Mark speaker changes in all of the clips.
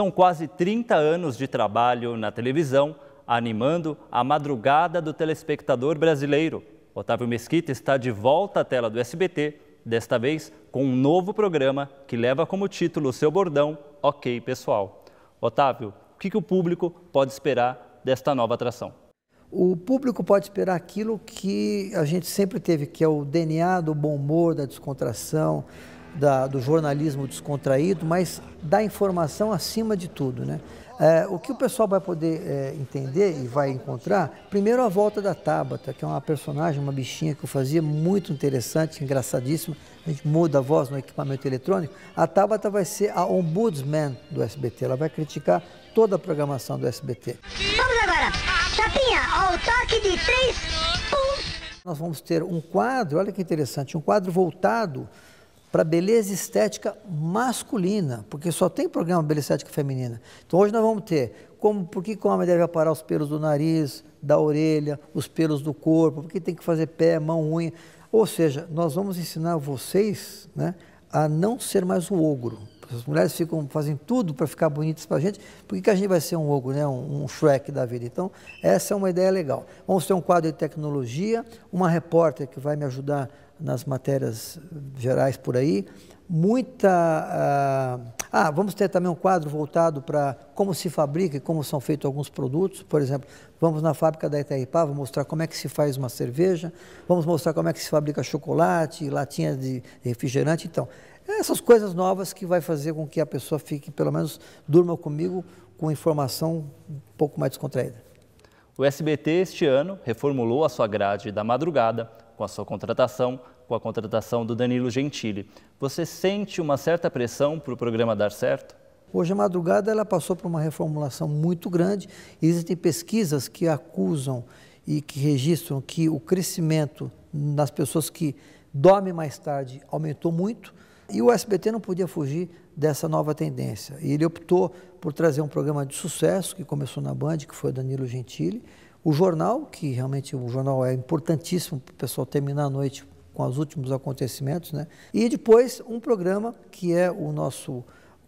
Speaker 1: São quase 30 anos de trabalho na televisão, animando a madrugada do telespectador brasileiro. Otávio Mesquita está de volta à tela do SBT, desta vez com um novo programa que leva como título o seu bordão Ok Pessoal. Otávio, o que, que o público pode esperar desta nova atração?
Speaker 2: O público pode esperar aquilo que a gente sempre teve, que é o DNA do bom humor, da descontração, da, do jornalismo descontraído, mas da informação acima de tudo. Né? É, o que o pessoal vai poder é, entender e vai encontrar, primeiro a volta da Tabata, que é uma personagem, uma bichinha que eu fazia muito interessante, engraçadíssima. A gente muda a voz no equipamento eletrônico. A Tabata vai ser a ombudsman do SBT, ela vai criticar toda a programação do SBT.
Speaker 1: Vamos agora, Chapinha, ao toque de três,
Speaker 2: pum. Nós vamos ter um quadro, olha que interessante, um quadro voltado para beleza estética masculina, porque só tem programa beleza estética feminina. Então hoje nós vamos ter como por que o homem deve aparar os pelos do nariz, da orelha, os pelos do corpo, por que tem que fazer pé, mão, unha. Ou seja, nós vamos ensinar vocês né, a não ser mais o ogro. As mulheres ficam, fazem tudo para ficar bonitas para a gente, por que, a gente vai ser um ogro, né? um, um Shrek da vida? Então, essa é uma ideia legal. Vamos ter um quadro de tecnologia, uma repórter que vai me ajudar nas matérias gerais por aí, muita. Ah, ah, vamos ter também um quadro voltado para como se fabrica e como são feitos alguns produtos. Por exemplo, vamos na fábrica da Itaipava mostrar como é que se faz uma cerveja, vamos mostrar como é que se fabrica chocolate, latinha de refrigerante. Então, essas coisas novas que vai fazer com que a pessoa fique, pelo menos, durma comigo com informação um pouco mais descontraída.
Speaker 1: O SBT este ano reformulou a sua grade da madrugada com a sua contratação com a contratação do Danilo Gentili. Você sente uma certa pressão para o programa dar certo?
Speaker 2: Hoje a madrugada ela passou por uma reformulação muito grande. Existem pesquisas que acusam e que registram que o crescimento nas pessoas que dormem mais tarde aumentou muito e o SBT não podia fugir dessa nova tendência. E ele optou por trazer um programa de sucesso que começou na Band, que foi Danilo Gentili, o jornal, que realmente o jornal é importantíssimo para o pessoal terminar a noite com os últimos acontecimentos, né? E depois um programa que é o nosso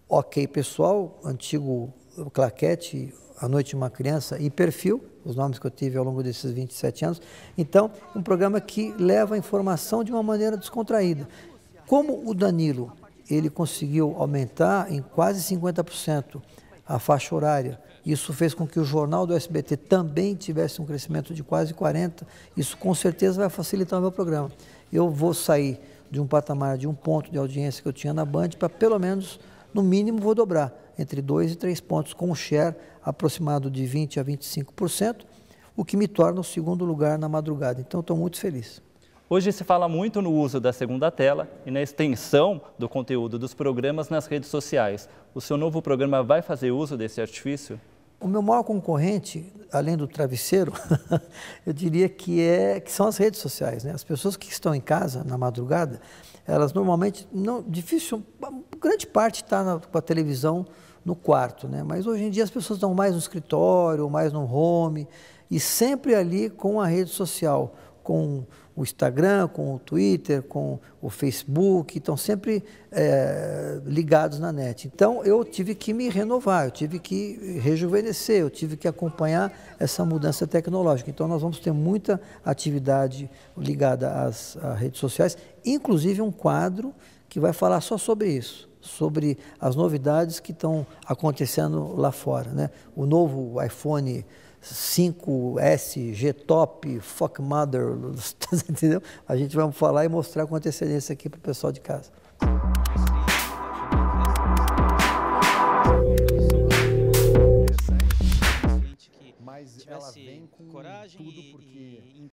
Speaker 2: OK Pessoal, antigo claquete, A Noite Uma Criança e Perfil, os nomes que eu tive ao longo desses 27 anos. Então, um programa que leva a informação de uma maneira descontraída. Como o Danilo, ele conseguiu aumentar em quase 50% a faixa horária. Isso fez com que o jornal do SBT também tivesse um crescimento de quase 40%. Isso com certeza vai facilitar o meu programa eu vou sair de um patamar de um ponto de audiência que eu tinha na Band para pelo menos, no mínimo, vou dobrar entre dois e três pontos, com um share aproximado de 20 a 25%, o que me torna o segundo lugar na madrugada. Então, estou muito feliz.
Speaker 1: Hoje se fala muito no uso da segunda tela e na extensão do conteúdo dos programas nas redes sociais. O seu novo programa vai fazer uso desse artifício?
Speaker 2: O meu maior concorrente, além do travesseiro, eu diria que, é, que são as redes sociais. Né? As pessoas que estão em casa na madrugada, elas normalmente, não, difícil, grande parte está com a televisão no quarto, né? mas hoje em dia as pessoas estão mais no escritório, mais no home, e sempre ali com a rede social, com o Instagram, com o Twitter, com o Facebook, estão sempre é, ligados na net. Então eu tive que me renovar, eu tive que rejuvenescer, eu tive que acompanhar essa mudança tecnológica. Então nós vamos ter muita atividade ligada às, às redes sociais, inclusive um quadro que vai falar só sobre isso sobre as novidades que estão acontecendo lá fora, né? O novo iPhone 5S, G-Top, Fuck Mother, entendeu? A gente vai falar e mostrar com antecedência aqui para o pessoal de casa. Mas ela é, vem com coragem tudo porque